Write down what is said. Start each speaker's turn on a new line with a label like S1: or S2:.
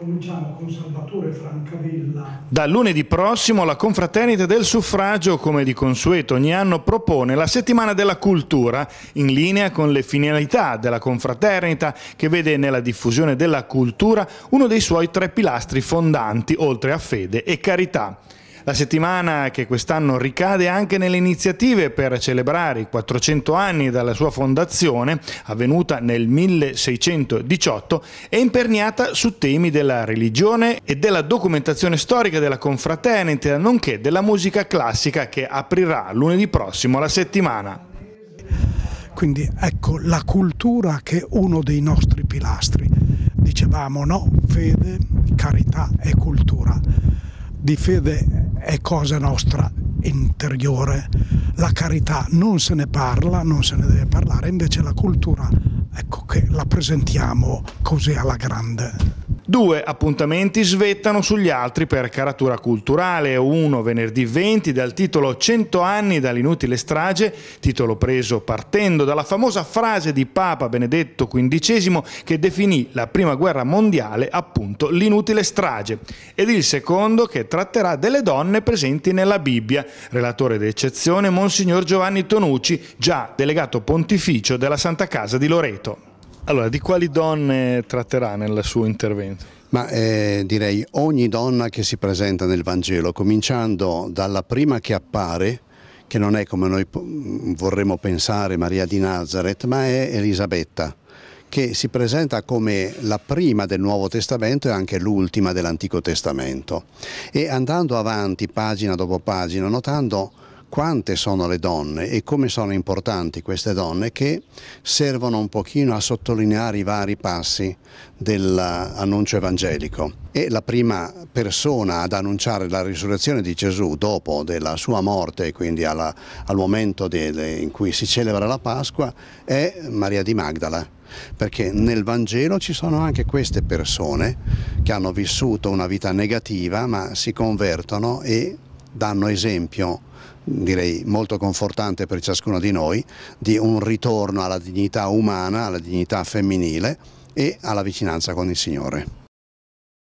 S1: Cominciamo con Salvatore Francavilla.
S2: Da lunedì prossimo la Confraternita del Suffragio, come di consueto ogni anno, propone la settimana della cultura in linea con le finalità della Confraternita che vede nella diffusione della cultura uno dei suoi tre pilastri fondanti, oltre a fede e carità. La settimana che quest'anno ricade anche nelle iniziative per celebrare i 400 anni dalla sua fondazione, avvenuta nel 1618, è imperniata su temi della religione e della documentazione storica della confraternita, nonché della musica classica che aprirà lunedì prossimo la settimana.
S1: Quindi ecco la cultura che è uno dei nostri pilastri. Dicevamo no, fede, carità e cultura. Di fede è cosa nostra interiore, la carità non se ne parla, non se ne deve parlare, invece la cultura ecco che la presentiamo così alla grande.
S2: Due appuntamenti svettano sugli altri per caratura culturale, uno venerdì 20 dal titolo 100 anni dall'inutile strage, titolo preso partendo dalla famosa frase di Papa Benedetto XV che definì la Prima Guerra Mondiale appunto l'inutile strage, ed il secondo che tratterà delle donne presenti nella Bibbia, relatore d'eccezione Monsignor Giovanni Tonucci, già delegato pontificio della Santa Casa di Loreto. Allora, di quali donne tratterà nel suo intervento?
S3: Ma eh, direi ogni donna che si presenta nel Vangelo, cominciando dalla prima che appare, che non è come noi vorremmo pensare Maria di Nazareth, ma è Elisabetta, che si presenta come la prima del Nuovo Testamento e anche l'ultima dell'Antico Testamento. E andando avanti pagina dopo pagina, notando quante sono le donne e come sono importanti queste donne che servono un pochino a sottolineare i vari passi dell'annuncio evangelico. E la prima persona ad annunciare la risurrezione di Gesù dopo della sua morte, quindi alla, al momento delle, in cui si celebra la Pasqua, è Maria di Magdala perché nel Vangelo ci sono anche queste persone che hanno vissuto una vita negativa ma si convertono e danno esempio direi molto confortante per ciascuno di noi, di un ritorno
S2: alla dignità umana, alla dignità femminile e alla vicinanza con il Signore.